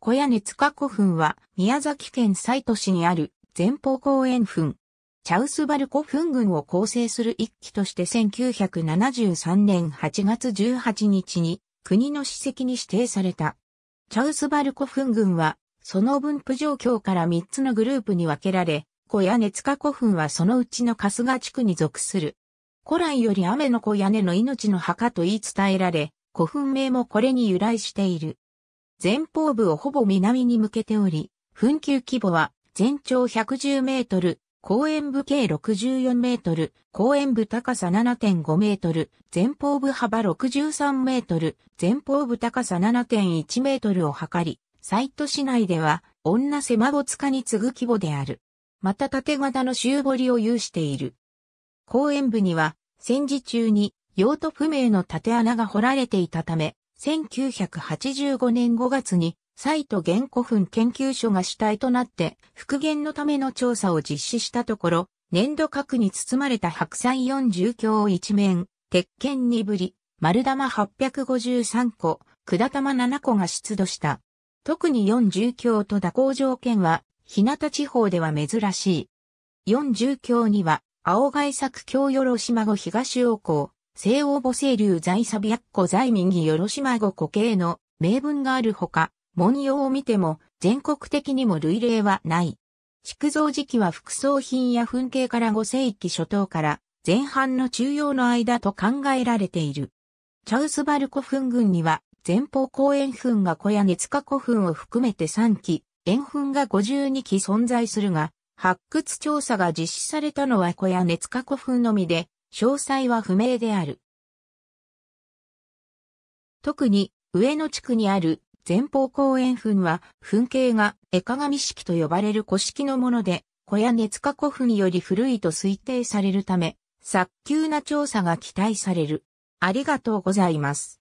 小屋根塚古墳は宮崎県西都市にある前方公園墳。チャウスバル古墳群を構成する一期として1973年8月18日に国の史跡に指定された。チャウスバル古墳群はその分布状況から3つのグループに分けられ、小屋根塚古墳はそのうちの春日地区に属する。古来より雨の小屋根の命の墓と言い伝えられ、古墳名もこれに由来している。前方部をほぼ南に向けており、墳球規模は全長110メートル、公園部計64メートル、公園部高さ7.5メートル、前方部幅63メートル、前方部高さ7.1メートルを測り、サイト市内では女狭間つかに次ぐ規模である。また縦型の周堀を有している。公園部には戦時中に用途不明の縦穴が掘られていたため、1985年5月に、イ都原古墳研究所が主体となって、復元のための調査を実施したところ、粘土核に包まれた白菜四十橋を一面、鉄拳二ぶり、丸玉853個、管玉7個が出土した。特に四十橋と蛇行条件は、日向地方では珍しい。四十橋には、青貝作京よろしまご東王港、西欧母星流在サビアッコ在右よろしまご固形の名文があるほか、文様を見ても全国的にも類例はない。築造時期は副葬品や噴景から5世紀初頭から前半の中央の間と考えられている。チャウスバル古墳群には前方後円墳が小屋根塚古墳を含めて3基、円墳が52基存在するが、発掘調査が実施されたのは小屋根塚古墳のみで、詳細は不明である。特に、上野地区にある前方後円墳は、墳形が絵鏡式と呼ばれる古式のもので、小屋熱化古墳より古いと推定されるため、早急な調査が期待される。ありがとうございます。